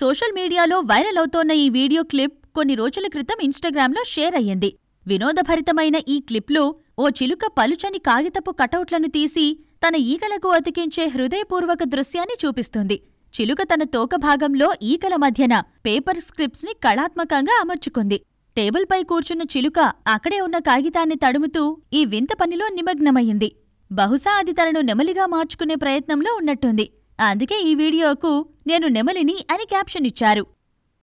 social మీడియాలో viral అవుతోన్న ఈ video clip కొన్ని రోజుల క్రితం ఇన్స్టాగ్రామ్లో షేర్ అయ్యింది వినోదభరితమైన ఈ క్లిప్లో ఓ చిలుక పలుచని కాగితపు కటౌట్లను తీసి తన ఈకలకు అతికించే హృదయపూర్వక దృశ్యాన్ని చూపిస్తుంది చిలుక తన తోక భాగంలో ఈకల మధ్యన పేపర్ స్క్రిప్ట్స్ని కళాత్మకంగా అమర్చుకుంది టేబుల్పై కూర్చున్న చిలుక అక్కడే ఉన్న కాగితాన్ని తడుముతూ ఈ వింత పనిలో నిమగ్నమయ్యింది బహుశా అది తనను నెమలిగా మార్చుకునే ప్రయత్నంలో ఉన్నట్టుంది అందుకే ఈ వీడియోకు నేను నెమలిని అని క్యాప్షన్ ఇచ్చారు